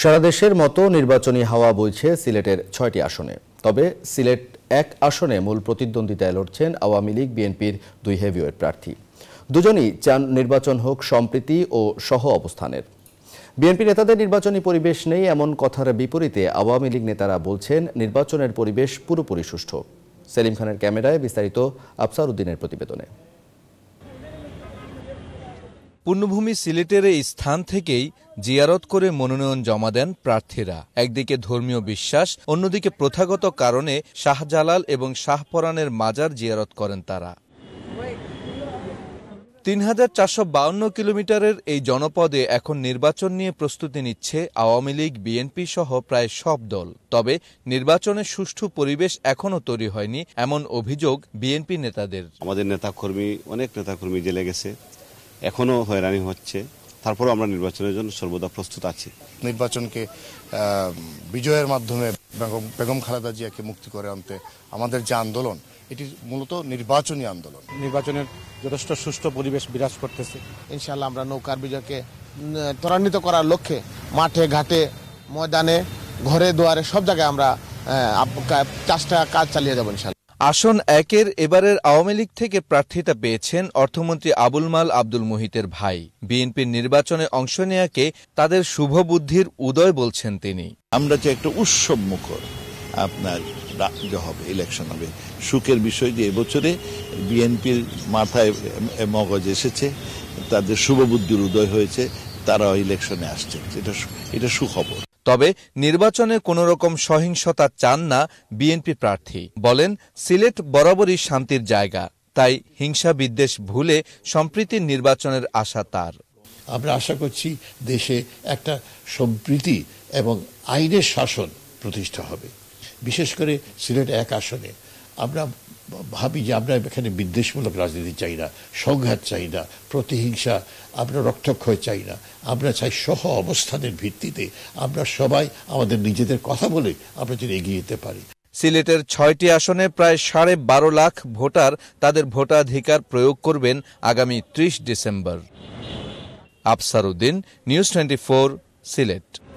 সারা দেশের মতো নির্বাচনী হাওয়া বইছে সিলেটের ছয়টি আসনে তবে সিলেট এক আসনে মূল প্রতিদ্বন্দ্বিতায় লড়ছেন আওয়ামী লীগ বিএনপির দুই হেভিওয়েট প্রার্থী দুজনই চান নির্বাচন হোক সম্প্রীতি ও সহ অবস্থানের বিএনপি নেতাদের নির্বাচনী পরিবেশ নেই এমন কথার বিপরীতে আওয়ামী লীগ নেতারা বলছেন নির্বাচনের পরিবেশ পুরোপুরি সুষ্ঠু সেলিম খানের ক্যামেরায় বিস্তারিত আফসার উদ্দিনের প্রতিবেদনে পূর্ণভূমি সিলেটের এই স্থান থেকেই জিয়ারত করে মনোনয়ন জমা দেন প্রার্থীরা একদিকে ধর্মীয় বিশ্বাস অন্যদিকে প্রথাগত কারণে শাহজালাল এবং শাহপরানের মাজার জিয়ারত করেন তারা তিন হাজার চারশো বাউন্ন কিলোমিটারের এই জনপদে এখন নির্বাচন নিয়ে প্রস্তুতি নিচ্ছে আওয়ামী লীগ বিএনপি সহ প্রায় সব দল তবে নির্বাচনের সুষ্ঠু পরিবেশ এখনও তৈরি হয়নি এমন অভিযোগ বিএনপি নেতাদের আমাদের নেতাকর্মী অনেক নেতাকর্মী জেলে গেছে এখনও হয়রানি হচ্ছে তারপরে আমরা নির্বাচনের জন্য সর্বদা প্রস্তুত আছি নির্বাচনকে বিজয়ের মাধ্যমে বেগম খালেদা জিয়াকে মুক্তি করে আনতে আমাদের যে আন্দোলন এটি মূলত নির্বাচনী আন্দোলন নির্বাচনের যথেষ্ট সুষ্ঠু পরিবেশ বিরাজ করতেছে ইনশাল্লাহ আমরা নৌকার বিজয়কে ত্বরান্বিত করার লক্ষ্যে মাঠে ঘাটে ময়দানে ঘরে দুয়ারে সব জায়গায় আমরা চাষটা কাজ চালিয়ে যাবো ইনশাল্লাহ আসন একের এবারের আওয়ামী লীগ থেকে প্রার্থিতা পেয়েছেন অর্থমন্ত্রী আবুল মাল আব্দুল মুহিতের ভাই বিএনপির নির্বাচনে অংশ নেয়াকে তাদের শুভ বুদ্ধির উদয় বলছেন তিনি আমরা যে একটা উৎসব মুখর আপনার রাজ্য হবে ইলেকশন হবে সুখের বিষয় যে এবছরে বিএনপির মাথায় মগজ এসেছে তাদের শুভ বুদ্ধির উদয় হয়েছে তারা ইলেকশনে আসছে এটা এটা সুখবর তবে নির্বাচনে কোনো রকম সহিংসতা চান না বিএনপি প্রার্থী বলেন সিলেট বরাবরই শান্তির জায়গা তাই হিংসা বিদ্বেষ ভুলে সম্প্রীতির নির্বাচনের আশা তার আমরা আশা করছি দেশে একটা সম্প্রীতি এবং আইনের শাসন প্রতিষ্ঠা হবে বিশেষ করে সিলেট এক আসনে আমরা ভাবি যে আমরা এখানে বিদ্বেষমূলক রাজনীতি চাই না সংঘাত চাই না প্রতিহিংসা আমরা রক্তক্ষয় চাই না আমরা চাই সহ অবস্থানের ভিত্তিতে আমরা সবাই আমাদের নিজেদের কথা বলে আমরা যদি এগিয়ে যেতে পারি সিলেটের ছয়টি আসনে প্রায় সাড়ে বারো লাখ ভোটার তাদের ভোটাধিকার প্রয়োগ করবেন আগামী ত্রিশ ডিসেম্বর আফসার উদ্দিন নিউজ টোয়েন্টি সিলেট